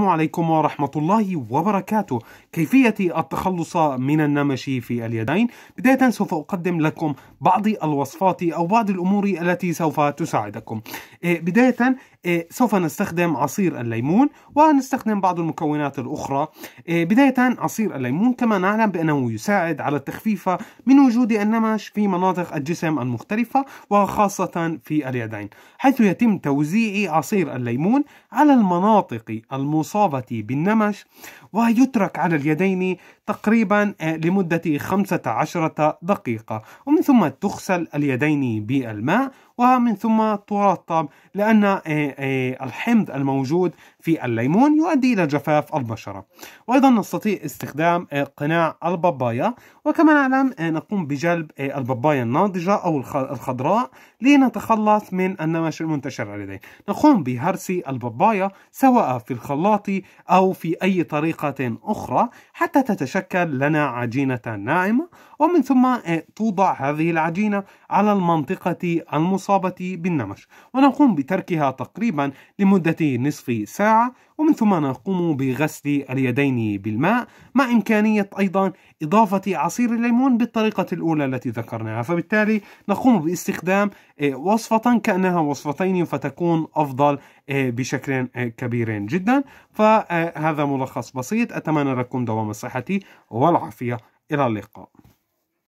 السلام عليكم ورحمة الله وبركاته كيفية التخلص من النمش في اليدين بداية سوف أقدم لكم بعض الوصفات أو بعض الأمور التي سوف تساعدكم إيه، بداية إيه، سوف نستخدم عصير الليمون ونستخدم بعض المكونات الأخرى إيه، بداية عصير الليمون كما نعلم بأنه يساعد على التخفيف من وجود النمش في مناطق الجسم المختلفة وخاصة في اليدين حيث يتم توزيع عصير الليمون على المناطق المصابة الإصابة بالنمش ويترك على اليدين تقريبا آه، لمدة 15 دقيقة ومن ثم تغسل اليدين بالماء ومن ثم ترطب لأن آه، آه، الحمض الموجود في الليمون يؤدي إلى جفاف البشرة وأيضا نستطيع استخدام آه، قناع البابايا وكما نعلم نقوم بجلب البابايا الناضجة أو الخضراء لنتخلص من النمش المنتشر لدينا نقوم بهرس البابايا سواء في الخلاط أو في أي طريقة أخرى حتى تتشكل لنا عجينة ناعمة ومن ثم توضع هذه العجينة على المنطقة المصابة الإصابة بالنمش ونقوم بتركها تقريبا لمدة نصف ساعة ومن ثم نقوم بغسل اليدين بالماء مع إمكانية أيضا إضافة عصير الليمون بالطريقة الأولى التي ذكرناها فبالتالي نقوم باستخدام آه، وصفة كأنها وصفتين فتكون أفضل آه، بشكل آه، كبير جدا فهذا ملخص بسيط أتمنى لكم دوام الصحة والعافية إلى اللقاء